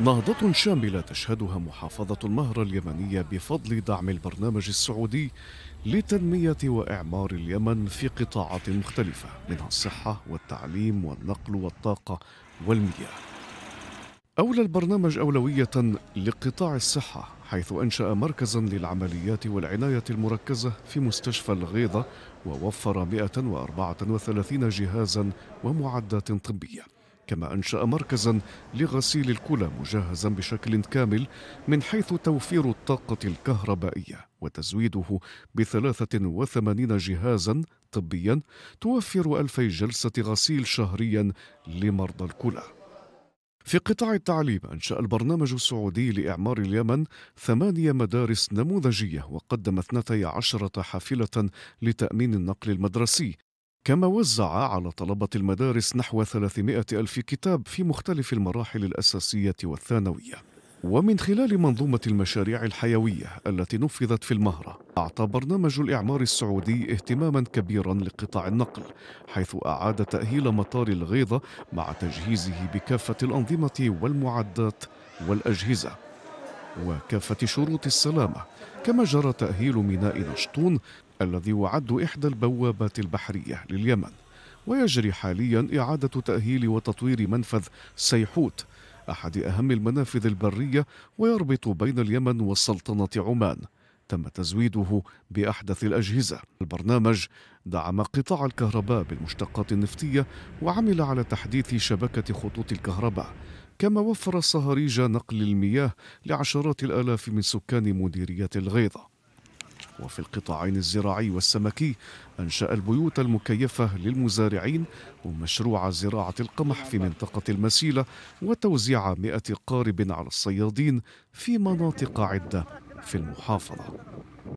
نهضة شاملة تشهدها محافظة المهر اليمنية بفضل دعم البرنامج السعودي لتنمية وإعمار اليمن في قطاعات مختلفة منها الصحة والتعليم والنقل والطاقة والمياه. أولى البرنامج أولوية لقطاع الصحة حيث أنشأ مركزا للعمليات والعناية المركزة في مستشفى الغيضة ووفر 134 جهازا ومعدات طبيه كما أنشأ مركزا لغسيل الكلى مجهزا بشكل كامل من حيث توفير الطاقة الكهربائية وتزويده ب 83 جهازا طبيا توفر 2000 جلسة غسيل شهريا لمرضى الكلى. في قطاع التعليم أنشأ البرنامج السعودي لإعمار اليمن ثمانية مدارس نموذجية وقدم 12 حافلة لتأمين النقل المدرسي كما وزع على طلبة المدارس نحو 300 ألف كتاب في مختلف المراحل الأساسية والثانوية ومن خلال منظومة المشاريع الحيوية التي نفذت في المهرة أعطى برنامج الإعمار السعودي اهتماما كبيرا لقطاع النقل حيث أعاد تأهيل مطار الغيضة مع تجهيزه بكافة الأنظمة والمعدات والأجهزة وكافة شروط السلامة كما جرى تأهيل ميناء نشطون الذي يعد إحدى البوابات البحرية لليمن ويجري حاليا إعادة تأهيل وتطوير منفذ سيحوت أحد أهم المنافذ البرية ويربط بين اليمن وسلطنة عمان تم تزويده بأحدث الأجهزة البرنامج دعم قطاع الكهرباء بالمشتقات النفطية وعمل على تحديث شبكة خطوط الكهرباء كما وفر صهاريج نقل المياه لعشرات الآلاف من سكان مديرية الغيضة وفي القطاعين الزراعي والسمكي أنشأ البيوت المكيفة للمزارعين ومشروع زراعة القمح في منطقة المسيلة وتوزيع مئة قارب على الصيادين في مناطق عدة في المحافظة